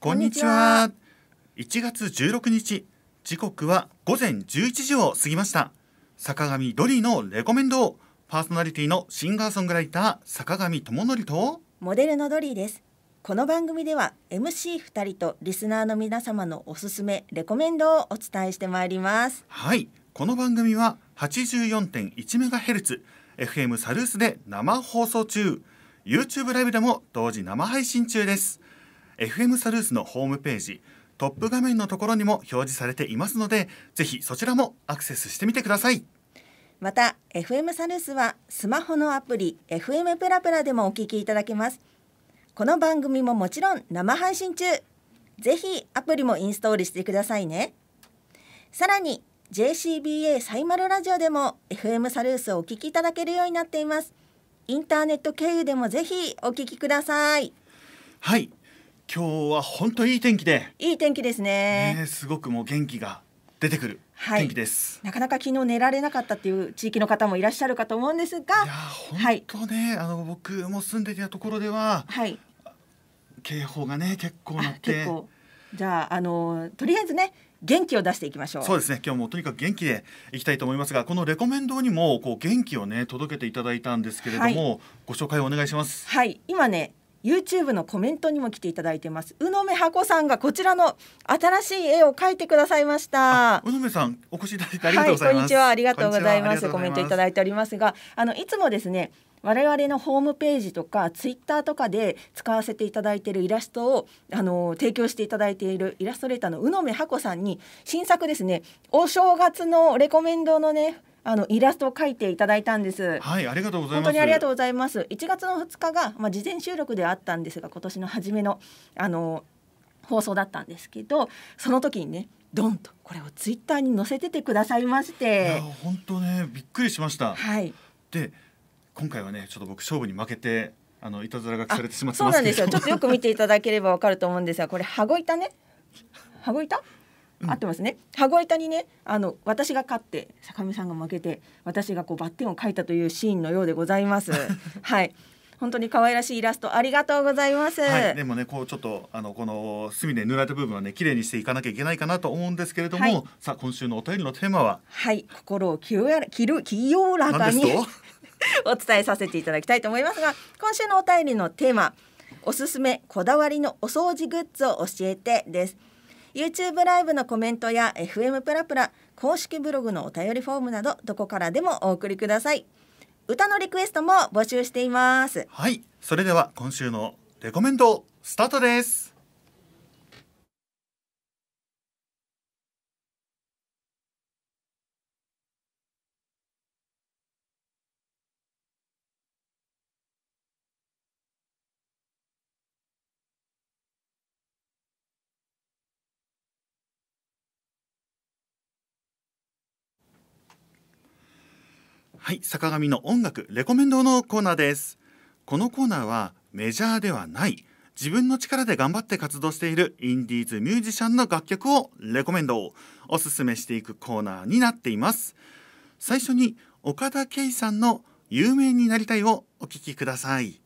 こんにちは。一月十六日、時刻は午前十一時を過ぎました。坂上ドリーのレコメンドパーソナリティのシンガーソングライター坂上智則とモデルのドリーです。この番組では m c 二人とリスナーの皆様のおすすめレコメンドをお伝えしてまいります。はい、この番組は八十四点 84.1MHz FM サルースで生放送中 YouTube ライブでも同時生配信中です。FM サルースのホームページトップ画面のところにも表示されていますのでぜひそちらもアクセスしてみてくださいまた FM サルースはスマホのアプリ FM プラプラでもお聞きいただけますこの番組ももちろん生配信中ぜひアプリもインストールしてくださいねさらに JCBA サイマルラジオでも FM サルースをお聞きいただけるようになっていますインターネット経由でもぜひお聞きくださいはい今日は本当いい天気でいい天気ですね、ね、すごくもう元気が出てくる天気です、はい、なかなか昨日寝られなかったっていう地域の方もいらっしゃるかと思うんですがいや本当ね、はい、あの僕も住んでいたところでは、はい、警報がね結構なってじゃああのとりあえずね元気を出していきましょうそうですね今日もとにかく元気でいきたいと思いますがこのレコメンドにもこう元気をね届けていただいたんですけれども、はい、ご紹介をお願いしますはい今ね YouTube のコメントにも来ていただいてます宇野目箱さんがこちらの新しい絵を描いてくださいました宇野目さんお越しいただいてありがとうございます、はい、こんにちはありがとうございますコメントいただいておりますがあのいつもですね我々のホームページとかツイッターとかで使わせていただいているイラストをあの提供していただいているイラストレーターの宇野目葉子さんに新作ですねお正月のレコメンドのねあのイラストを書いていただいたんです。はい、ありがとうございます。本当にありがとうございます。1月の2日がまあ事前収録であったんですが、今年の初めのあの放送だったんですけど、その時にね、ドンとこれをツイッターに載せててくださいまして。いや本当ね、びっくりしました。はい。で。今回はねちょっと僕勝負に負けてあのいたずらがされてしまってそうなんですよ ちょっとよく見ていただければわかると思うんですがこれ羽子板ね羽子板合ってますね羽子板にねあの私が勝って坂上さんが負けて私がこうバッテンを書いたというシーンのようでございます はい本当に可愛らしいイラストありがとうございます、はい、でもねこうちょっとあのこの墨で塗られた部分はね綺麗にしていかなきゃいけないかなと思うんですけれども、はい、さあ今週のお便りのテーマははい心を清ら清らかに お伝えさせていただきたいと思いますが今週のお便りのテーマおすすめこだわりのお掃除グッズを教えてです YouTube ライブのコメントや FM プラプラ公式ブログのお便りフォームなどどこからでもお送りください歌のリクエストも募集していますはいそれでは今週のレコメンドスタートですはい坂上の音楽レコメンドのコーナーですこのコーナーはメジャーではない自分の力で頑張って活動しているインディーズミュージシャンの楽曲をレコメンドをおすすめしていくコーナーになっています最初に岡田圭さんの有名になりたいをお聴きください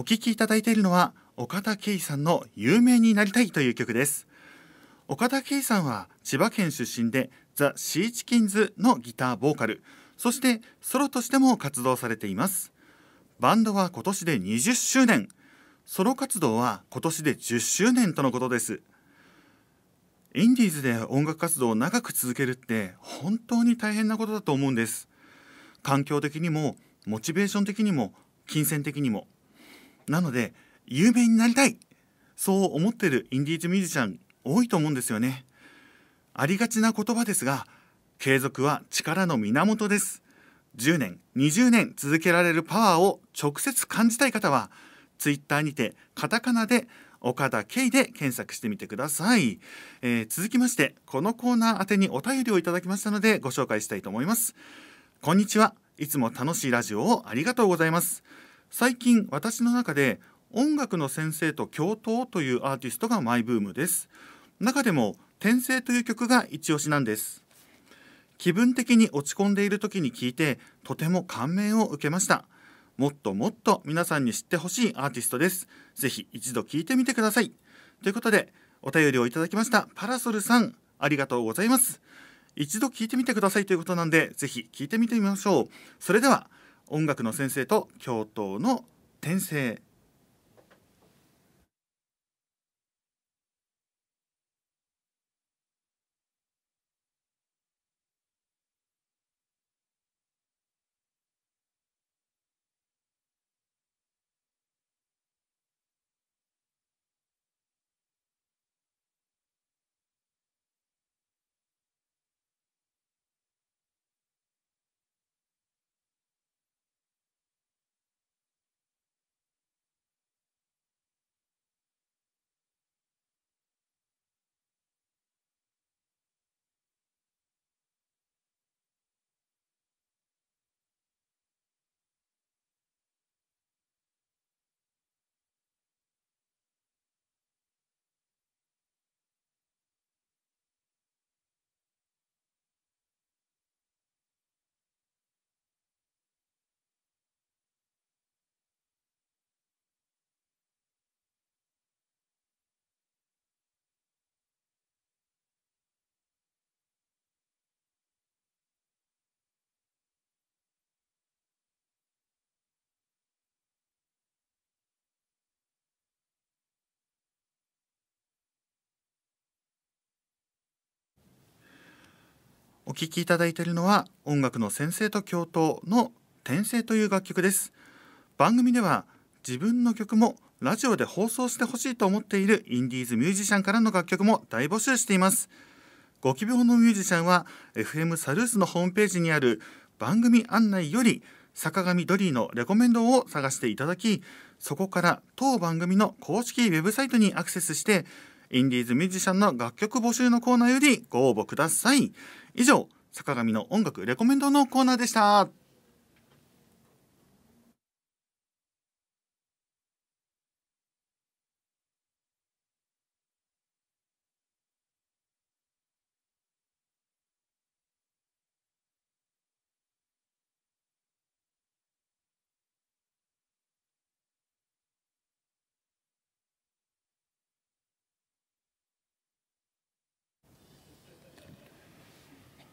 お聴きいただいているのは岡田圭さんの有名になりたいという曲です岡田圭さんは千葉県出身でザ・シーチキンズのギターボーカルそしてソロとしても活動されていますバンドは今年で20周年ソロ活動は今年で10周年とのことですインディーズで音楽活動を長く続けるって本当に大変なことだと思うんです環境的にもモチベーション的にも金銭的にもなので有名になりたいそう思ってるインディーズミュージシャン多いと思うんですよねありがちな言葉ですが継続は力の源です10年20年続けられるパワーを直接感じたい方は Twitter にてカタカナで岡田圭で検索してみてください、えー、続きましてこのコーナー宛にお便りをいただきましたのでご紹介したいと思いますこんにちはいつも楽しいラジオをありがとうございます最近私の中で音楽の先生と教頭というアーティストがマイブームです中でも転生という曲が一押しなんです気分的に落ち込んでいる時に聴いてとても感銘を受けましたもっともっと皆さんに知ってほしいアーティストですぜひ一度聴いてみてくださいということでお便りをいただきましたパラソルさんありがとうございます一度聴いてみてくださいということなんでぜひ聴いてみてみましょうそれでは「音楽の先生と教頭の転生お聴きいただいているのは音楽の先生と教頭の転生という楽曲です番組では自分の曲もラジオで放送してほしいと思っているインディーズミュージシャンからの楽曲も大募集していますご希望のミュージシャンは FM サルースのホームページにある番組案内より坂上ドリーのレコメンドを探していただきそこから当番組の公式ウェブサイトにアクセスしてインディーズミュージシャンの楽曲募集のコーナーよりご応募ください。以上坂上の音楽レコメンドのコーナーでした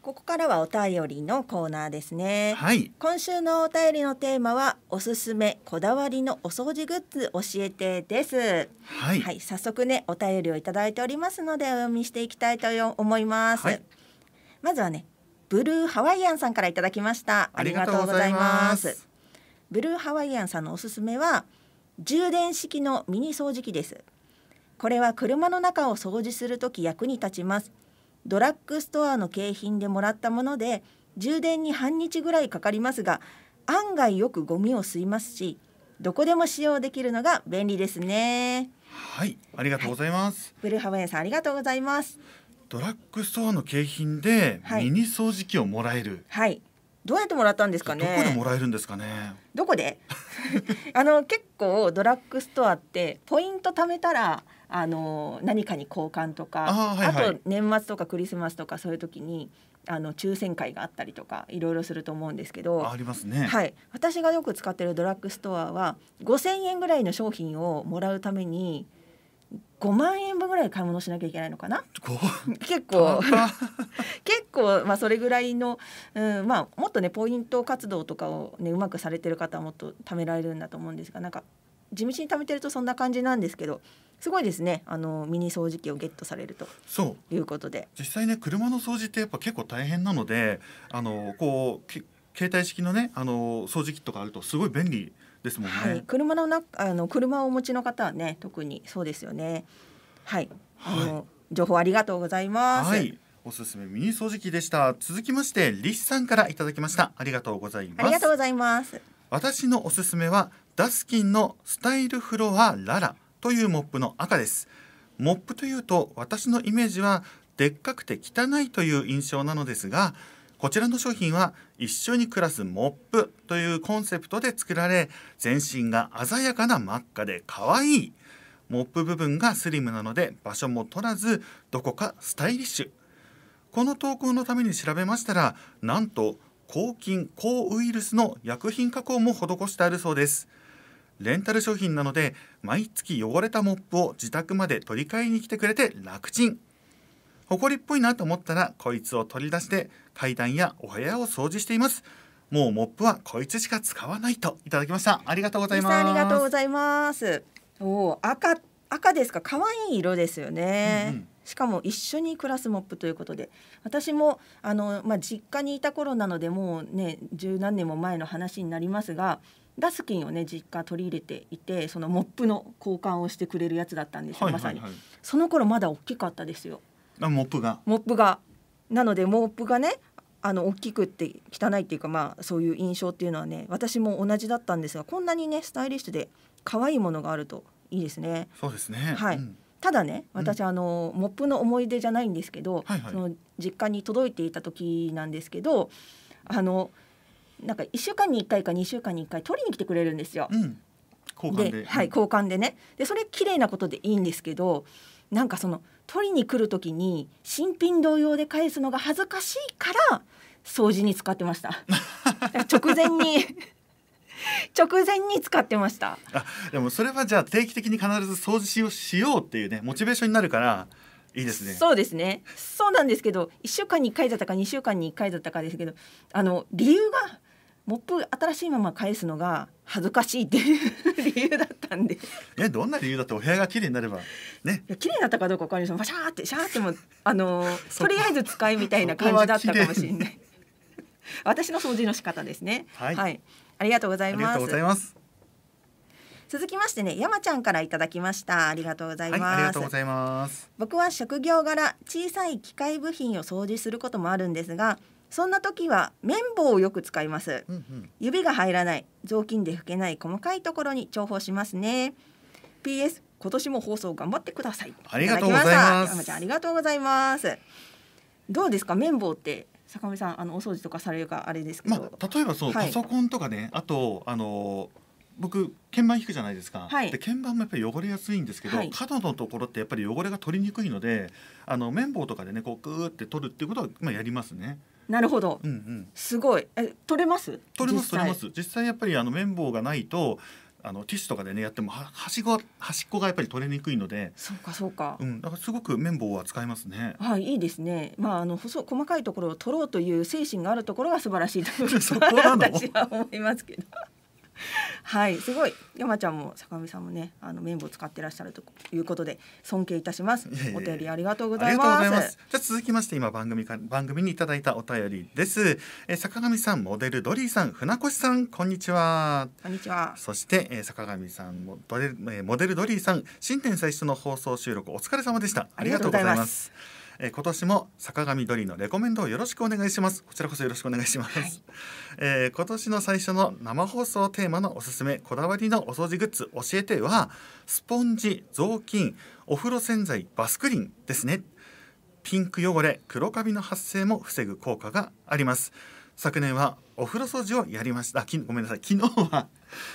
ここからはお便りのコーナーですね。はい。今週のお便りのテーマはおすすめこだわりのお掃除グッズ教えてです。はい、はい。早速ねお便りをいただいておりますのでお読みしていきたいと思います。はい、まずはねブルーハワイアンさんからいただきました。ありがとうございます。ブルーハワイアンさんのおすすめは充電式のミニ掃除機です。これは車の中を掃除するとき役に立ちます。ドラッグストアの景品でもらったもので充電に半日ぐらいかかりますが案外よくゴミを吸いますしどこでも使用できるのが便利ですねはいありがとうございます、はい、ブルーハワイさんありがとうございますドラッグストアの景品でミニ掃除機をもらえる、はい、はい、どうやってもらったんですかねどこでもらえるんですかねどこで あの結構ドラッグストアってポイント貯めたらあの何かに交換とかあはいはい、あと年末とかクリスマスとかそういう時にあの抽選会があったりとかいろいろすると思うんですけどありますね、はい、私がよく使ってるドラッグストアは5,000円ぐらいの商品をもらうために5万円分ぐらい買い物しなきゃいけないのかな結構 結構、まあ、それぐらいの、うんまあ、もっとねポイント活動とかを、ね、うまくされてる方はもっと貯められるんだと思うんですがなんか地道に貯めてるとそんな感じなんですけどすごいですねあのミニ掃除機をゲットされるとそういうことで実際ね車の掃除ってやっぱ結構大変なのであのこう携帯式のねあの掃除機とかあるとすごい便利ですもんね、はい、車の中あの車をお持ちの方はね特にそうですよねはい、はい、あの、情報ありがとうございます、はい、おすすめミニ掃除機でした続きましてリスさんからいただきましたありがとうございますありがとうございます私のおすすめはダスキンのスタイルフロアララというモップの赤ですモップというと私のイメージはでっかくて汚いという印象なのですがこちらの商品は一緒に暮らすモップというコンセプトで作られ全身が鮮やかな真っ赤で可愛いモップ部分がスリムなので場所も取らずどこかスタイリッシュこの投稿のために調べましたらなんと抗菌抗ウイルスの薬品加工も施してあるそうですレンタル商品なので毎月汚れたモップを自宅まで取り替えに来てくれて楽ちん埃っぽいなと思ったらこいつを取り出して階段やお部屋を掃除していますもうモップはこいつしか使わないといただきましたありがとうございますありがとうございますお赤赤ですか可愛い色ですよね、うんうんしかも一緒に暮らすモップということで私もあの、まあ、実家にいた頃なのでもうね十何年も前の話になりますがダスキンをね実家取り入れていてそのモップの交換をしてくれるやつだったんですよ、まさにその頃まだ大きかったですよあモップがモップがなのでモップがねあの大きくって汚いっていうかまあそういう印象っていうのはね私も同じだったんですがこんなにねスタイリッシュで可愛いものがあるといいですね。そうですね、はい、うん、ただね私、うん、あのモップの思い出じゃないんですけど、はいはい、その実家に届いていた時なんですけどあのなんか1週間に1回か2週間に1回取りに来てくれるんですよ。うん、交換ではい、交換でねでそれ綺麗なことでいいんですけどなんかその取りに来るときに新品同様で返すのが恥ずかしいから掃除に使ってました。直前に直前に使ってましたあでもそれはじゃあ定期的に必ず掃除をしようっていうねモチベーションになるからいいですねそうですねそうなんですけど一週間に一回だったか二週間に一回だったかですけどあの理由がモップ新しいまま返すのが恥ずかしいっていう理由だったんで えどんな理由だってお部屋が綺麗になればね綺麗になったかどうか分かりませんシャーってシャーっても あのとりあえず使いみたいな感じだったかもしれない私の掃除の仕方ですね、はい、はい、ありがとうございます続きましてね山ちゃんからいただきましたありがとうございます、はい、ありがとうございます僕は職業柄小さい機械部品を掃除することもあるんですがそんな時は綿棒をよく使います、うんうん、指が入らない雑巾で拭けない細かいところに重宝しますね PS 今年も放送頑張ってくださいありがとうございますありがとうございますどうですか綿棒って坂上さんあのお掃除とかされるかあれですけど、まあ、例えばそう、はい、パソコンとかねあとあの僕鍵盤引くじゃないですか、はい、で鍵盤もやっぱり汚れやすいんですけど、はい、角のところってやっぱり汚れが取りにくいのであの綿棒とかでねこうグーって取るっていうことは、まあ、やりますね。なるほど、うんうん、すごいえ取れます取れます取れます実際やっぱりあの綿棒がないとあのティッシュとかでねやってもは端っこ端っこがやっぱり取れにくいのでそうかそうか、うん、だからすごく綿棒は使いますねはいいいですねまああの細細かいところを取ろうという精神があるところが素晴らしいと私は思いますけど はいすごい山ちゃんも坂上さんもねあの綿棒使ってらっしゃるということで尊敬いたしますお便りありがとうございますじゃ続きまして今番組か番組にいただいたお便りですえ坂上さんモデルドリーさん船越さんこんにちはこんにちはそしてえ坂上さんモデルモデルドリーさん新年最初の放送収録お疲れ様でしたありがとうございますえー、今年も坂上どりのレコメンドをよろしくお願いしますこちらこそよろしくお願いします、はい、えー、今年の最初の生放送テーマのおすすめこだわりのお掃除グッズ教えてはスポンジ雑巾お風呂洗剤バスクリンですねピンク汚れ黒カビの発生も防ぐ効果があります昨年はお風呂掃除をやりましたきごめんなさい昨日は、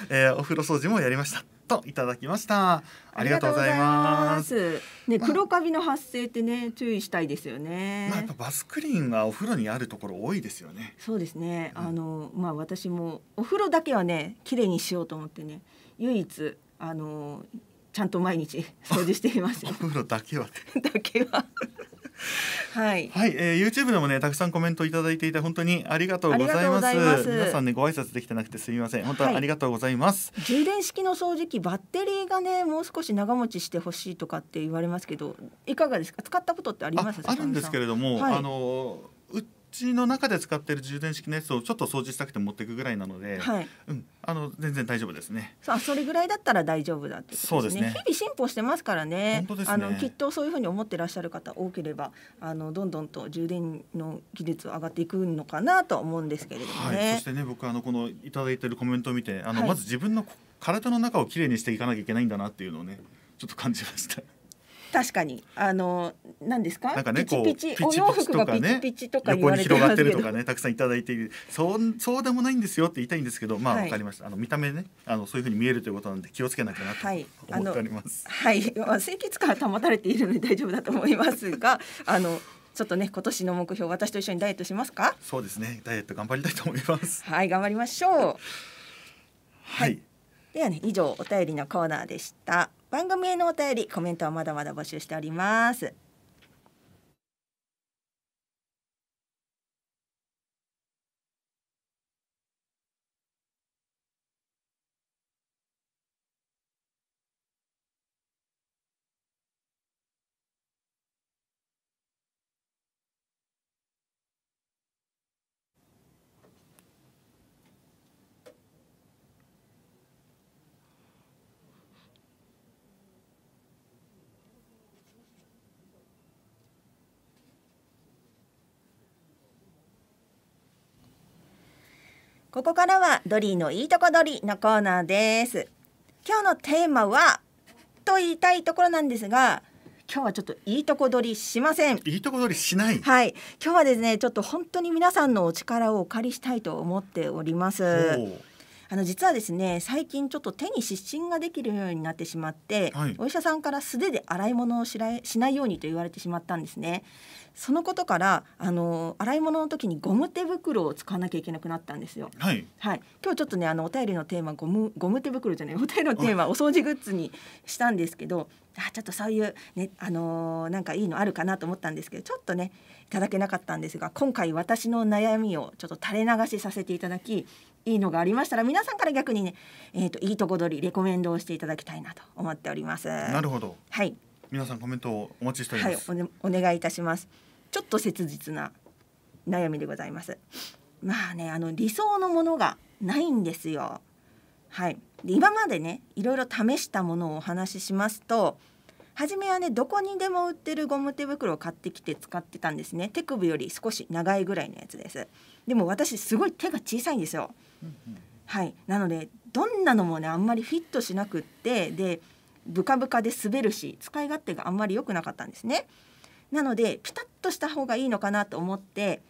えー、お風呂掃除もやりましたといただきましたありがとうございますね、まあ、黒カビの発生ってね注意したいですよねまあやっぱバスクリーンがお風呂にあるところ多いですよねそうですね、うん、あのまあ私もお風呂だけはね綺麗にしようと思ってね唯一あのちゃんと毎日掃除しています お風呂だけは だけは はい、はいえー、YouTube でもねたくさんコメント頂いていて本当にありがとうございます皆さんねご挨拶できてなくてすみません本当ありがとうございます、はい、充電式の掃除機バッテリーがねもう少し長持ちしてほしいとかって言われますけどいかがですか使ったことってありますあるんですけれども、はい、あのうちの中で使ってる充電式のやつをちょっと掃除したくて持っていくぐらいなので、はい、うん、あの全然大丈夫ですね。あそれぐらいだったら大丈夫だってことですね。すね日々進歩してますからね。本当でねあのきっとそういうふうに思ってらっしゃる方多ければ、あのどんどんと充電の技術上がっていくのかなと思うんですけれどもね。はい、そしてね僕あのこのいいてるコメントを見て、あの、はい、まず自分の体の中をきれいにしていかなきゃいけないんだなっていうのをねちょっと感じました。確かにあの何ですかなんかねこうピチピチお洋服とかね、横に広がってるとかねたくさんいただいているそうそうでもないんですよって言いたいんですけどまあわ、かりましたあの見た目ねあのそういうふうに見えるということなんで気をつけなきゃなと思っております。はい、清潔感保たれているので大丈夫だと思いますが あのちょっとね今年の目標私と一緒にダイエットしますかそうですねダイエット頑張りたいと思いますはい頑張りましょうはい、はいではね以上お便りのコーナーでした番組へのお便りコメントはまだまだ募集しておりますここからはドリーのいいとこドりのコーナーです今日のテーマはと言いたいところなんですが今日はちょっといいとこ取りしませんいいとこ取りしないはい今日はですねちょっと本当に皆さんのお力をお借りしたいと思っておりますあの実はですね最近ちょっと手に湿疹ができるようになってしまって、はい、お医者さんから素手で洗い物をしらしないようにと言われてしまったんですね。そのことからあの洗い物の時にゴム手袋を使わなきゃいけなくなったんですよ。はい。はい。今日ちょっとねあのお便りのテーマゴムゴム手袋じゃないお便りのテーマ お掃除グッズにしたんですけど、あちょっとそういう、ねあのー、なんかいいのあるかなと思ったんですけどちょっとねいただけなかったんですが今回私の悩みをちょっと垂れ流しさせていただきいいのがありましたら皆さんから逆にね、えーと、いいとこ取りレコメンドをしていただきたいなと思っております。なるほど、はい、皆さんコメントをお待ちしております、はい、お、ね,、願いいたしますちょっと切実な悩みでございますまあねあの理想のものがないんですよはい、で今までねいろいろ試したものをお話ししますと初めはねどこにでも売ってるゴム手袋を買ってきて使ってたんですね手首より少し長いぐらいのやつですでも私すごい手が小さいんですよ、はいなのでどんなのもねあんまりフィットしなくってでブカブカで滑るし使い勝手があんまり良くなかったんですねなのでピタッとした方がいいのかなと思って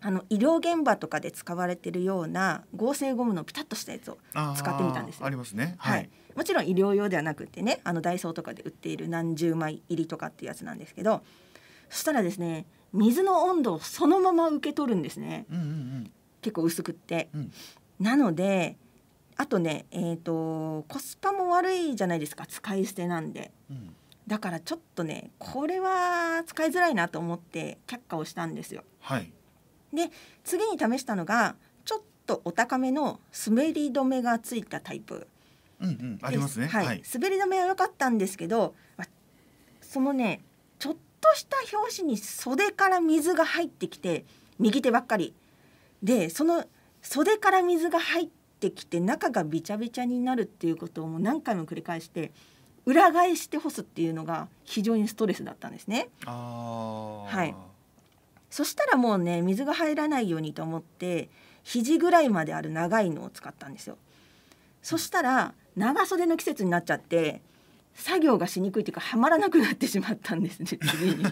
あの医療現場とかで使われているような合成ゴムのピタッとしたやつを使ってみたんですありますね、はい、はい、もちろん医療用ではなくてねあのダイソーとかで売っている何十枚入りとかっていうやつなんですけどそしたらですね水の温度をそのまま受け取るんですね、うんうんうん、結構薄くって、うん、なのであとねえー、とコスパも悪いじゃないですか使い捨てなんで、うん、だからちょっとねこれは使いづらいなと思って却下をしたんですよ。はいで次に試したのがちょっとお高めの滑り止めがついたタイプ。うんうん、ありますね、はい、はい、滑り止めは良かったんですけどそのねちょっとした拍子に袖から水が入ってきて右手ばっかりでその袖から水が入ってきて中がびちゃびちゃになるっていうことをもう何回も繰り返して裏返して干すっていうのが非常にストレスだったんですね。はい、そしたらもうね水が入らないようにと思って肘ぐらいまである長いのを使ったんですよ。そしたら長袖の季節になっちゃって作業がしにくいというかはまらなくなってしまったんですね 次に。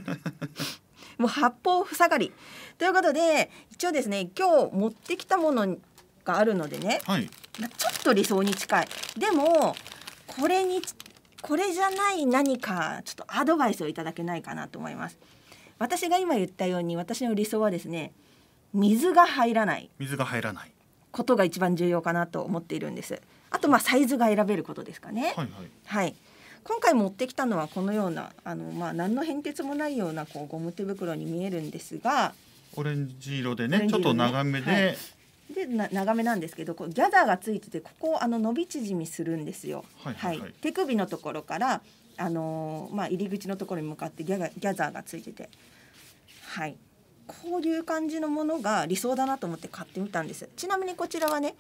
もう八方塞がりということで一応ですね今日持ってきたものがあるのでね、はい、まちょっと理想に近いでもこれにこれじゃない何かちょっとアドバイスをいただけないかなと思います。私が今言ったように私の理想はですね水が入らない水が入らないことが一番重要かなと思っているんですあとまあサイズが選べることですかねはい、はいはい、今回持ってきたのはこのようなあのまあ何の変哲もないようなこうゴム手袋に見えるんですがオレンジ色でね、ね、ちょっと長めで、はいでな長めなんですけどこうギャザーがついててここをあの伸び縮みするんですよ、はい、、手首のところからあのまあ、入り口のところに向かってギャギャザーがついてて、はい、こういう感じのものが理想だなと思って買ってみたんですちなみにこちらはね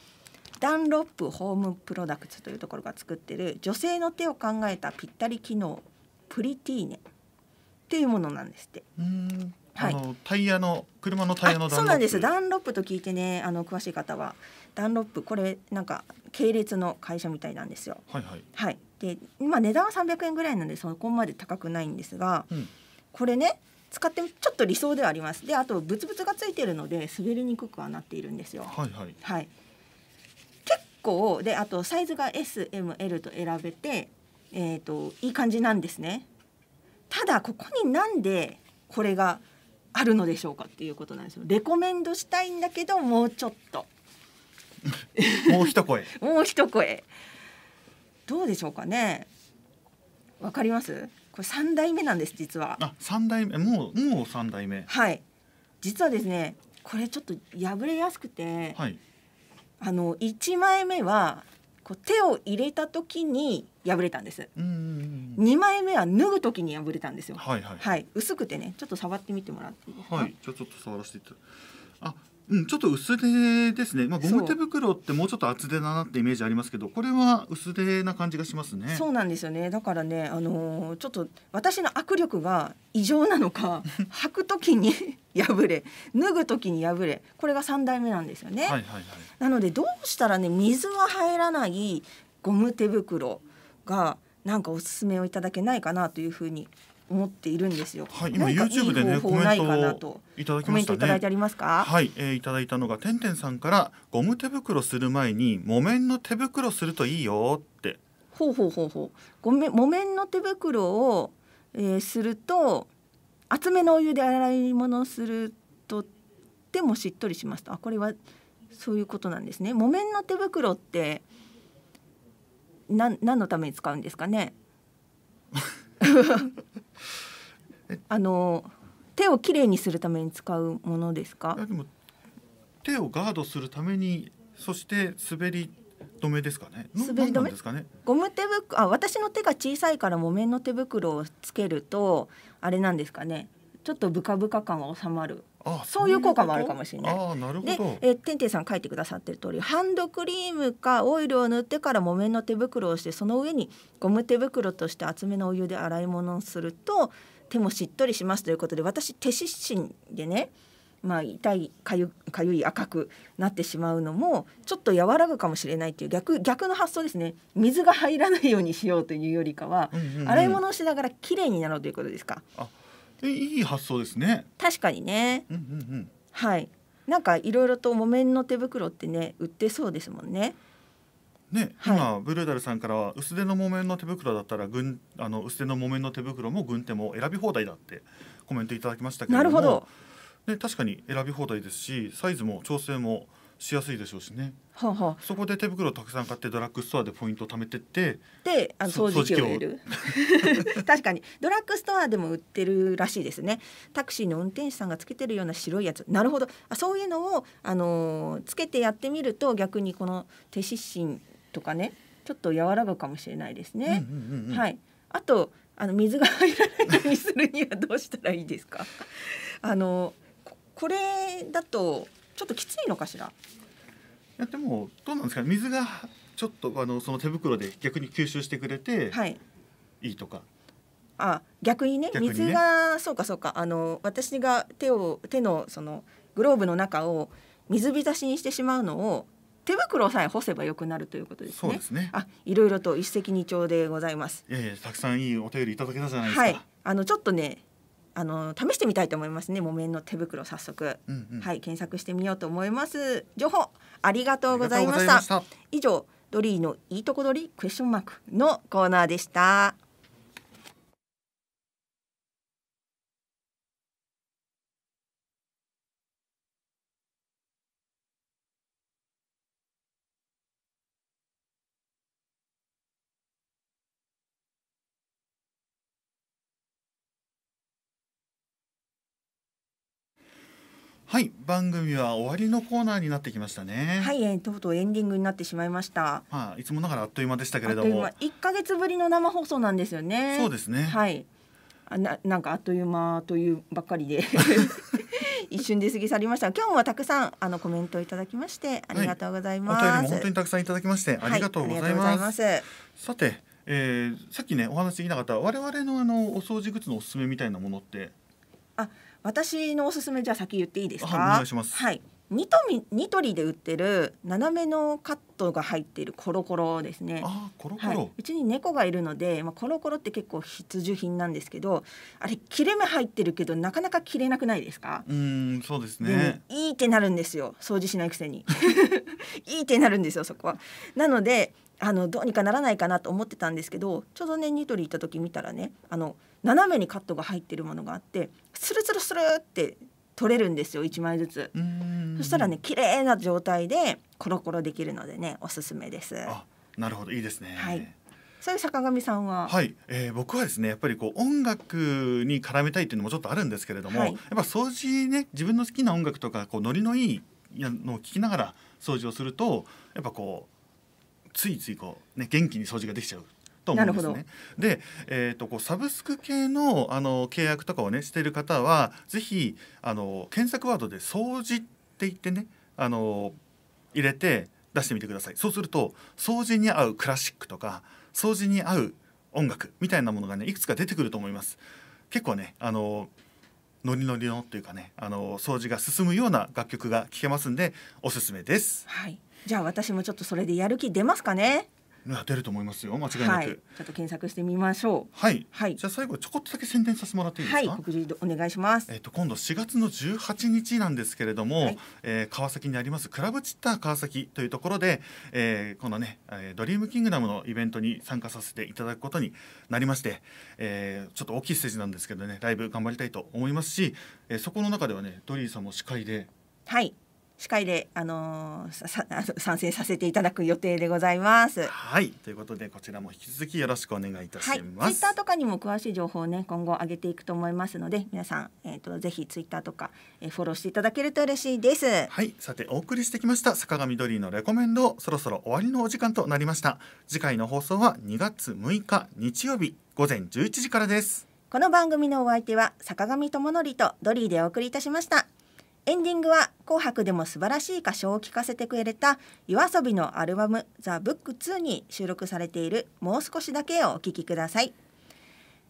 ダンロップホームプロダクツというところが作ってる女性の手を考えたぴったり機能プリティーネっていうものなんですって。うはい、あのタイヤの車のタイヤのそうなんですダンロップと聞いてねあの詳しい方はダンロップこれなんか系列の会社みたいなんですよ。はい、はい、はい、で今値段は300円ぐらいなんでそこまで高くないんですが、うん、これね使ってちょっと理想ではあります。であとブツブツがついてるので滑りにくくはなっているんですよ。はい、はい、はい、結構であとサイズが SML と選べて、えーと、いい感じなんですね。ただここになんでこれがあるのでしょうかっていうことなんですよ。レコメンドしたいんだけどもうちょっと もう一声。もう一声。どうでしょうかね。わかります。これ三代目なんです実は。あ、三代目、もうもう三代目。はい。実はですね、これちょっと破れやすくて、はい、あの一枚目はこう手を入れた時に破れたんです。二枚目は脱ぐ時に破れたんですよ。はいはい。はい、薄くてね、ちょっと触ってみてもらっていいですか。はい、じゃちょっと触らせてあ、うん、ちょっと薄手ですね、まあ、ゴム手袋ってもうちょっと厚手だなってイメージありますけどこれは薄手な感じがしますねそうなんですよねだからね、あのー、ちょっと私の握力が異常なのか 履く時に 破れ脱ぐ時に破れこれが3代目なんですよね、はいはいはい、なのでどうしたらね水は入らないゴム手袋がなんかおすすめをいただけないかなというふうに思っているんですよ。はい、今 YouTube でねコメントいただきましたね。いただいてありますか？はい、えー、いただいたのがてんてんさんからゴム手袋する前に木綿の手袋するといいよって。ほうほうほうほう。ごめ木綿の手袋を、えー、すると厚めのお湯で洗い物するとでもしっとりしますと。あこれはそういうことなんですね。木綿の手袋ってなん何のために使うんですかね？あの手をきれいにするために使うものですか手をガードするためにそして滑り止めですかね。滑り止めですかね。ゴム手袋あ私の手が小さいから木綿の手袋をつけるとあれなんですかね。ちょっとブカブカ感は収まる。あそういう効果もあるかもしれない。あなるほどで、えー、てんてんさん書いてくださってる通り、ハンドクリームかオイルを塗ってから木綿の手袋をして、その上にゴム手袋として厚めのお湯で洗い物をすると。手もしっとりしますということで私手湿疹でねまあ、痛いかゆかゆい赤くなってしまうのもちょっと和らぐかもしれないという逆逆の発想ですね水が入らないようにしようというよりかは、うんうんうん、洗い物をしながら綺麗になろうということですか。あいい発想ですね確かにね、うんうんうん、はいなんかいろいろと木綿の手袋ってね売ってそうですもんね。ね、今、はい、ブルーダルさんからは薄手の木綿の手袋だったら軍あの薄手の木綿の手袋も軍手も選び放題だってコメントいただきましたけれどもなるほど、ね、確かに選び放題ですしサイズも調整もしやすいでしょうしね。ははそこで手袋をたくさん買ってドラッグストアでポイントを貯めてってであの掃除機を入れる 確かにドラッグストアでも売ってるらしいですねタクシーの運転手さんがつけてるような白いやつなるほどあそういうのを、あのつけてやってみると逆にこの手湿疹とかねちょっと和らぐかもしれないですね。はいあとあの水が入らないようにするにはどうしたらいいですか あのこれだとちょっときついのかしらいやでもどうなんですか、ね、水がちょっとあのその手袋で逆に吸収してくれて、はい、いいとかあ逆にね、ね、水がそうかそうかあの私が手を手のそのグローブの中を水浸しにしてしまうのを手袋さえ干せばよくなるということですね。そうですね。あ、いろいろと一石二鳥でございます。えやいたくさんいいお便りいただけたじゃないですか。はい、あのちょっとね、あの試してみたいと思いますね。木綿の手袋早速、うんうん、はい検索してみようと思います。情報ありがとうございました。した以上ドリーのいいとこ取りクエスチョンマークのコーナーでした。はい番組は終わりのコーナーになってきましたねはい、えー、とうとうエンディングになってしまいましたまあいつもながらあっという間でしたけれども一ヶ月ぶりの生放送なんですよねそうですねはいあななんかあっという間というばっかりで 一瞬で過ぎ去りました今日もたくさんあのコメントいただきましてありがとうございます、はい、お便りも本当にたくさんいただきましてありがとうございます、はい、さて、えー、さっきねお話できなかった我々のあのお掃除グッズのおすすめみたいなものってあ私のおすすめじゃあ先言っていいですか。お願いします。はい。ニトミニトリで売ってる斜めのカットが入っているコロコロですね。あコロコロ、はい、うちに猫がいるので、まあ、コロコロって結構必需品なんですけど、あれ切れ目入ってるけどなかなか切れなくないですか？うん、そうですね、うん、いいってなるんですよ。掃除しないくせに。いいってなるんですよそこは。なのであのどうにかならないかなと思ってたんですけどちょうどねニトリ行った時見たらねあの斜めにカットが入ってるものがあってスルスルスルって取れるんですよ1枚ずつそしたらね綺麗な状態でコロコロできるのでねおすすめですなるほどいいですねはいそういう坂上さんは、はいえー、僕はですねやっぱりこう音楽に絡めたいっていうのもちょっとあるんですけれども、はい、やっぱ掃除ね自分の好きな音楽とかこうノリのいいのを聞きながら掃除をするとやっぱこうついついこう、ね、元気に掃除ができちゃう。と思うんですね、で、えー、とこうサブスク系のあの契約とかをねしている方は是非あの検索ワードで「掃除」って言ってねあの入れて出してみてくださいそうすると掃除に合うクラシックとか掃除に合う音楽みたいなものがねいくつか出てくると思います結構ねあのノリノリのというかねあの掃除が進むような楽曲が聴けますんでおすすめです。はいじゃあ私もちょっとそれでやる気出ますかね出ると思いますよ間違いなく、はい、ちょっと検索してみましょうはい、はい、じゃあ最後ちょこっとだけ宣伝させてもらっていいですかはい告示お願いしますえっ、と今度4月の18日なんですけれども、はい、えー、川崎にありますクラブチッター川崎というところで、えー、このねドリームキングダムのイベントに参加させていただくことになりまして、えー、ちょっと大きいステージなんですけどねライブ頑張りたいと思いますし、えー、そこの中ではねドリーさんも司会ではい司会で、あのー、参戦させていただく予定でございます。はいということでこちらも引き続きよろしくお願いいたします。ツイッターとかにも詳しい情報をね今後上げていくと思いますので皆さん、えーと、とぜひツイッターとか、えー、フォローしていただけると嬉しいです。はいさてお送りしてきました坂上ドリーのレコメンドそろそろ終わりのお時間となりました。次回の放送は2月6日日曜日午前11時からです。この番組のお相手は坂上智則とドリーでお送りいたしました。エンディングは「紅白」でも素晴らしい歌唱を聴かせてくれた yoasobi のアルバム「THEBOOK2」に収録されている「もう少しだけ」をお聴きください。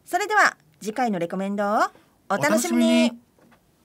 それでは次回のレコメンドをお楽しみに